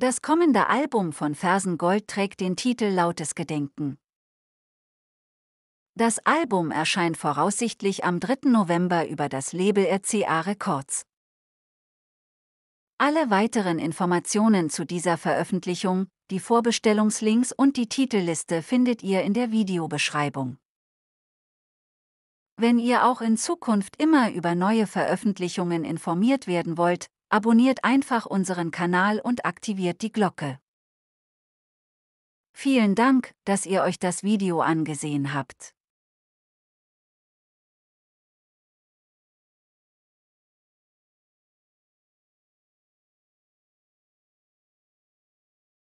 Das kommende Album von Fersengold trägt den Titel Lautes Gedenken. Das Album erscheint voraussichtlich am 3. November über das Label RCA Records. Alle weiteren Informationen zu dieser Veröffentlichung, die Vorbestellungslinks und die Titelliste findet ihr in der Videobeschreibung. Wenn ihr auch in Zukunft immer über neue Veröffentlichungen informiert werden wollt, Abonniert einfach unseren Kanal und aktiviert die Glocke. Vielen Dank, dass ihr euch das Video angesehen habt.